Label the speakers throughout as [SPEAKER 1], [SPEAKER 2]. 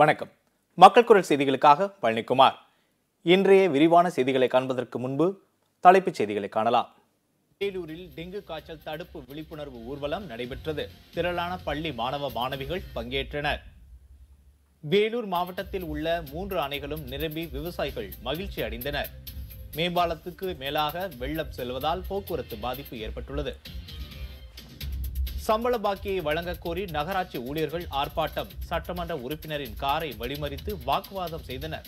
[SPEAKER 1] வணக்கம் மக்கள் குரல் செய்திகளுக்காக பழனிக்குமார் இன்றைய விரிவான செய்திகளை காண்பதற்கு முன்பு தலைப்புச் செய்திகளை காணலாம் வேலூரில் டெங்கு காய்ச்சல் தடுப்பு விழிப்புணர்வு ஊர்வலம் நடைபெற்றது திரளான பள்ளி மாணவ மாணவிகள் பங்கேற்றனர் வேலூர் மாவட்டத்தில் உள்ள மூன்று அணைகளும் நிரம்பி விவசாயிகள் மகிழ்ச்சி அடைந்தனர் மேம்பாலத்துக்கு மேலாக வெள்ளம் செல்வதால் போக்குவரத்து பாதிப்பு ஏற்பட்டுள்ளது சம்பள பாக்கியை வழங்க கோரி நகராட்சி ஊழியர்கள் ஆர்ப்பாட்டம் சட்டமன்ற உறுப்பினரின் காரை வழிமறித்து வாக்குவாதம் செய்தனர்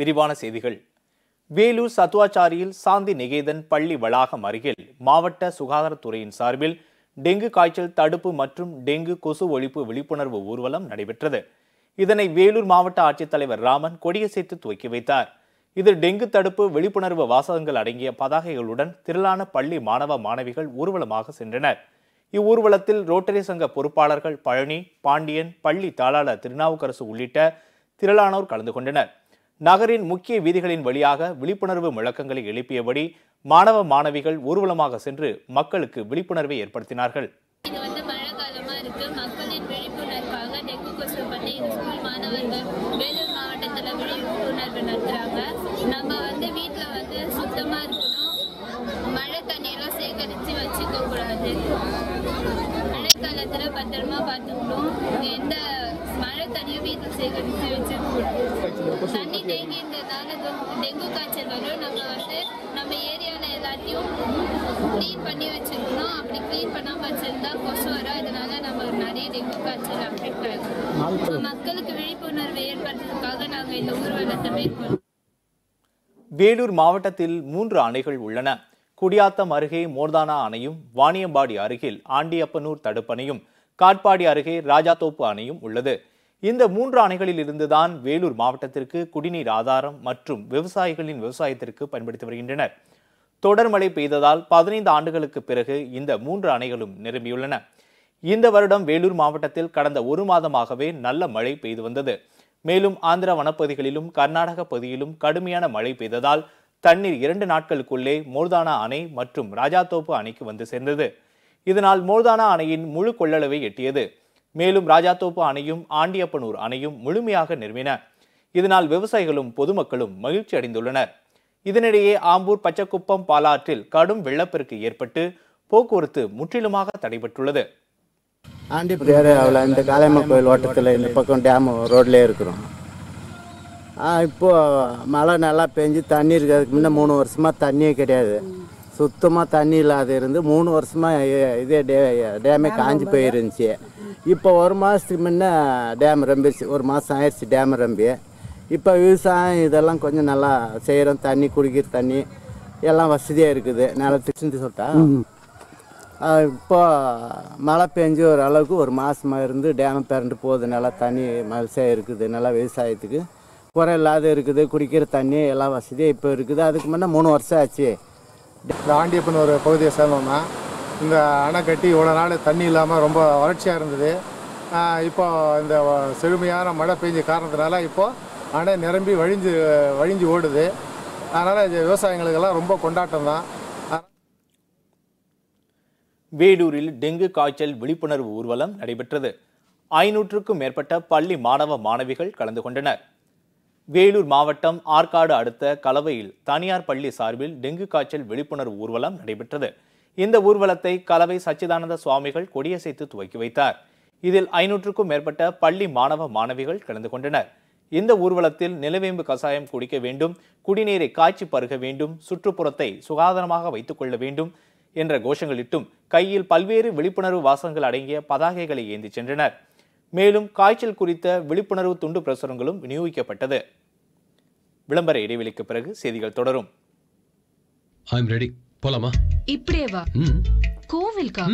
[SPEAKER 1] விரிவான செய்திகள் வேலூர் சத்துவாச்சாரியில் சாந்தி நிகேதன் பள்ளி வளாகம் அருகில் மாவட்ட சுகாதாரத்துறையின் சார்பில் டெங்கு காய்ச்சல் தடுப்பு மற்றும் டெங்கு கொசு ஒழிப்பு விழிப்புணர்வு ஊர்வலம் நடைபெற்றது இதனை வேலூர் மாவட்ட ஆட்சித்தலைவர் ராமன் கொடியசைத்து துவக்கி வைத்தார் இது டெங்கு தடுப்பு விழிப்புணர்வு வாசகங்கள் அடங்கிய பதாகைகளுடன் திரளான பள்ளி மாணவ மாணவிகள் ஊர்வலமாக சென்றனர் இவ்வூர்வலத்தில் ரோட்டரி சங்க பொறுப்பாளர்கள் பழனி பாண்டியன் பள்ளி தாளாளர் திருநாவுக்கரசு உள்ளிட்ட திரளானோர் கலந்து கொண்டனர் நகரின் முக்கிய வீதிகளின் வழியாக விழிப்புணர்வு முழக்கங்களை எழுப்பியபடி மாணவ மாணவிகள் ஊர்வலமாக சென்று மக்களுக்கு விழிப்புணர்வை ஏற்படுத்தினார்கள் நம்ம வந்து வீட்டில் வந்து சுத்தமாக இருக்கணும் மழை தண்ணியெல்லாம் சேகரித்து வச்சுக்கக்கூடாது மழை காலத்தில் பத்திரமா பார்த்துக்கணும் எந்த மழை தண்ணியும் வீட்டில் சேகரித்து வச்சுக்கணும் தண்ணி தேங்கி இருந்ததுனால டெங்கு காய்ச்சல் வரும் நம்ம வந்து நம்ம ஏரியாவில் எல்லாத்தையும் க்ளீன் பண்ணி வச்சுருக்கணும் அப்படி க்ளீன் பண்ணாமல் வச்சுருந்தா கொசு வரும் அதனால நம்ம நிறைய டெங்கு காய்ச்சல் அஃபெக்ட் ஆகும் மக்களுக்கு விழிப்புணர்வு ஏற்படுத்துறதுக்காக நாங்கள் இந்த ஊர்வலத்தை மேற்கொள்ளும் வேலூர் மாவட்டத்தில் மூன்று அணைகள் உள்ளன குடியாத்தம் அருகே மோர்தானா அணையும் வாணியம்பாடி அருகில் ஆண்டியப்பனூர் தடுப்பணையும் காட்பாடி அருகே ராஜாத்தோப்பு அணையும் உள்ளது இந்த மூன்று அணைகளில் இருந்துதான் வேலூர் மாவட்டத்திற்கு குடிநீர் ஆதாரம் மற்றும் விவசாயிகளின் விவசாயத்திற்கு பயன்படுத்தி வருகின்றனர் தொடர் மழை பெய்ததால் பதினைந்து ஆண்டுகளுக்கு பிறகு இந்த மூன்று அணைகளும் நிரம்பியுள்ளன இந்த வருடம் வேலூர் மாவட்டத்தில் கடந்த ஒரு மாதமாகவே நல்ல மழை பெய்து வந்தது மேலும் ஆந்திர வனப்பகுதிகளிலும் கர்நாடக பகுதியிலும் கடுமையான மழை பெய்ததால் தண்ணீர் இரண்டு நாட்களுக்குள்ளே மோர்தானா அணை மற்றும் ராஜாத்தோப்பு அணைக்கு வந்து சேர்ந்தது இதனால் மோர்தானா அணையின் முழு கொள்ளளவை எட்டியது மேலும் ராஜாத்தோப்பு அணையும் ஆண்டியப்பனூர் அணையும் முழுமையாக நிறுவின இதனால் விவசாயிகளும் பொதுமக்களும் மகிழ்ச்சி அடைந்துள்ளனர் இதனிடையே ஆம்பூர் பச்சக்குப்பம் பாலாற்றில் கடும் வெள்ளப்பெருக்கு ஏற்பட்டு போக்குவரத்து முற்றிலுமாக தடைபட்டுள்ளது ஆண்டி பேராவில் இந்த காளையம்மன் கோயில் ஓட்டத்தில் இந்த பக்கம் டேமு ரோட்லேயே இருக்கிறோம் இப்போது மழை நல்லா பெஞ்சு தண்ணி இருக்கிறதுக்கு முன்னே மூணு வருஷமாக தண்ணியே கிடையாது சுத்தமாக தண்ணி இல்லாத இருந்து மூணு வருஷமாக இதே டே டேமே காஞ்சி போயிருந்துச்சு இப்போ ஒரு மாதத்துக்கு முன்னே டேம் ரம்பிடுச்சு ஒரு மாதம் ஆயிடுச்சு டேம் ரம்பி இப்போ விவசாயம் இதெல்லாம் கொஞ்சம் நல்லா செய்கிறோம் தண்ணி குடிக்கிற தண்ணி எல்லாம் வசதியாக இருக்குது நல்லா நிலத்துக்கு சொல்லிட்டா இப்போ மழை பெஞ்சு ஓரளவுக்கு ஒரு மாதமாக இருந்து டேம் பிறண்டு போகுது நல்லா தண்ணி மகிழ்ச்சியாக இருக்குது நல்லா விவசாயத்துக்கு குறை இல்லாத இருக்குது குடிக்கிற தண்ணி எல்லா வசதியும் இப்போ இருக்குது அதுக்கு முன்னே மூணு வருஷம் ஆச்சு இந்த ஆண்டியப்பன் ஒரு பகுதியை சேர்ந்தோம்னா இந்த அணை கட்டி இவ்வளோ நாள் தண்ணி இல்லாமல் ரொம்ப வறட்சியாக இருந்தது இப்போ இந்த செழுமையான மழை பெஞ்ச காரணத்தினால இப்போது அணை நிரம்பி வழிஞ்சு வழிஞ்சு ஓடுது அதனால் விவசாயிகளுக்கெல்லாம் ரொம்ப கொண்டாட்டம் தான் வேலூரில் டெங்கு காய்ச்சல் விழிப்புணர்வு ஊர்வலம் நடைபெற்றது ஐநூற்றுக்கும் மேற்பட்ட பள்ளி மாணவ மாணவிகள் கலந்து கொண்டனர் வேலூர் மாவட்டம் ஆற்காடு அடுத்த கலவையில் தனியார் பள்ளி சார்பில் டெங்கு காய்ச்சல் விழிப்புணர்வு ஊர்வலம் நடைபெற்றது இந்த ஊர்வலத்தை கலவை சச்சிதானந்த சுவாமிகள் கொடியசைத்து துவக்கி வைத்தார் இதில் ஐநூற்றுக்கும் மேற்பட்ட பள்ளி மாணவ மாணவிகள் கலந்து கொண்டனர் இந்த ஊர்வலத்தில் நிலவேம்பு கசாயம் குடிக்க வேண்டும் குடிநீரை காய்ச்சி பருக வேண்டும் சுற்றுப்புறத்தை சுகாதாரமாக வைத்துக் கொள்ள வேண்டும் என்ற கோஷங்களிட்டும் கையில் பல்வேறு விழிப்புணர்வு வாசகங்கள் அடங்கிய பதாகைகளை ஏந்தி சென்றனர் மேலும் காய்ச்சல் குறித்த விழிப்புணர்வு துண்டு பிரசுரங்களும் விநியோகிக்கப்பட்டது விளம்பர இடைவெளிக்கு பிறகு செய்திகள் தொடரும் போலாமா இப்படியே வா கோவில்கா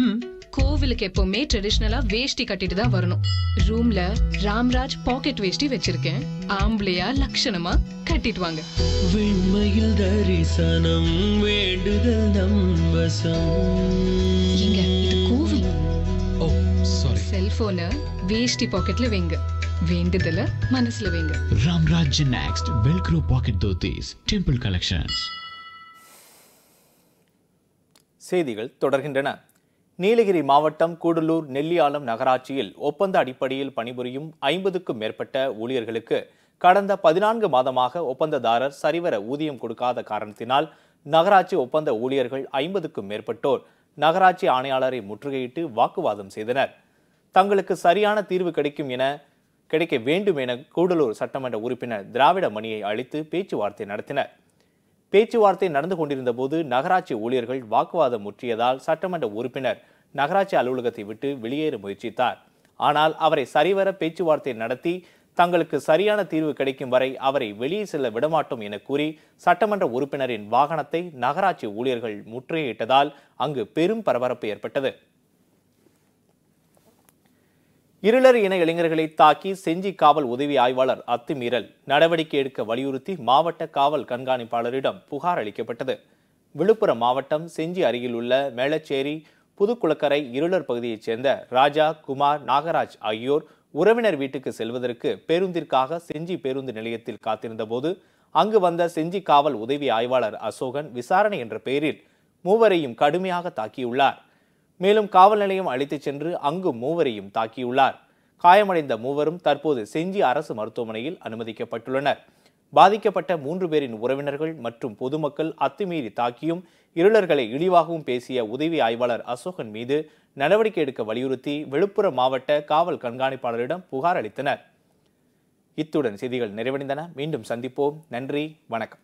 [SPEAKER 1] கோவிலுக்கு எப்பவுமே ட்ரெடிஷ்னலா வேஷ்டி கட்டிட்டு தான் வரணும் ரூம்ல ராம்ராஜ் பாக்கெட் வேஷ்டி வச்சிருக்கேன் ஆம்பளையா லட்சணமா கட்டிட்டு வாங்க விண்மையில் தரிசனம் வேண்டுதல் நம்பசம் இங்க இது கோவில் ஓ சாரி செல்போனை வேஷ்டி பாக்கெட்ல வைங்க வேண்டுதல மனசுல வைங்க Ramraj next velcro pocket dhotis temple collections செய்திகள் தொடர்கின்றன நீலகிரி மாவட்டம் கூடலூர் நெல்லியாளம் நகராட்சியில் ஒப்பந்த அடிப்படையில் பணிபுரியும் ஐம்பதுக்கும் மேற்பட்ட ஊழியர்களுக்கு கடந்த பதினான்கு மாதமாக ஒப்பந்ததாரர் சரிவர ஊதியம் கொடுக்காத காரணத்தினால் நகராட்சி ஒப்பந்த ஊழியர்கள் ஐம்பதுக்கும் மேற்பட்டோர் நகராட்சி ஆணையாளரை முற்றுகையிட்டு வாக்குவாதம் செய்தனர் தங்களுக்கு சரியான தீர்வு கிடைக்கும் என கிடைக்க வேண்டும் என கூடலூர் சட்டமன்ற உறுப்பினர் திராவிட மணியை அழித்து பேச்சுவார்த்தை நடத்தினர் பேச்சுவார்த்தை நடந்து கொண்டிருந்த போது நகராட்சி ஊழியர்கள் வாக்குவாதம் முற்றியதால் சட்டமன்ற உறுப்பினர் நகராட்சி அலுவலகத்தை விட்டு வெளியேற முயற்சித்தார் ஆனால் அவரை சரிவர பேச்சுவார்த்தை நடத்தி தங்களுக்கு சரியான தீர்வு கிடைக்கும் வரை அவரை வெளியே செல்ல விடமாட்டோம் என கூறி சட்டமன்ற உறுப்பினரின் வாகனத்தை நகராட்சி ஊழியர்கள் முற்றுகையிட்டதால் அங்கு பெரும் பரபரப்பு ஏற்பட்டது இருளர் இன இளைஞர்களை தாக்கி செஞ்சி காவல் உதவி ஆய்வாளர் அத்துமீறல் நடவடிக்கை எடுக்க வலியுறுத்தி மாவட்ட காவல் கண்காணிப்பாளரிடம் புகார் அளிக்கப்பட்டது விழுப்புரம் மாவட்டம் செஞ்சி அருகில் உள்ள மேலச்சேரி புதுக்குளக்கரை இருளர் பகுதியைச் சேர்ந்த ராஜா குமார் நாகராஜ் ஆகியோர் உறவினர் வீட்டுக்கு செல்வதற்கு பேருந்திற்காக செஞ்சி பேருந்து நிலையத்தில் காத்திருந்த போது அங்கு வந்த செஞ்சி காவல் உதவி ஆய்வாளர் அசோகன் விசாரணை என்ற பெயரில் மூவரையும் கடுமையாக தாக்கியுள்ளார் மேலும் காவல் நிலையம் அழைத்துச் சென்று அங்கு மூவரையும் தாக்கியுள்ளார் காயமடைந்த மூவரும் தற்போது செஞ்சி அரசு மருத்துவமனையில் அனுமதிக்கப்பட்டுள்ளனர் பாதிக்கப்பட்ட மூன்று பேரின் உறவினர்கள் மற்றும் பொதுமக்கள் அத்துமீறி தாக்கியும் இருளர்களை இழிவாகவும் பேசிய உதவி ஆய்வாளர் அசோகன் மீது நடவடிக்கை எடுக்க வலியுறுத்தி விழுப்புரம் மாவட்ட காவல் கண்காணிப்பாளரிடம் புகார் அளித்தனர் இத்துடன் செய்திகள் நிறைவடைந்தன மீண்டும் சந்திப்போம் நன்றி வணக்கம்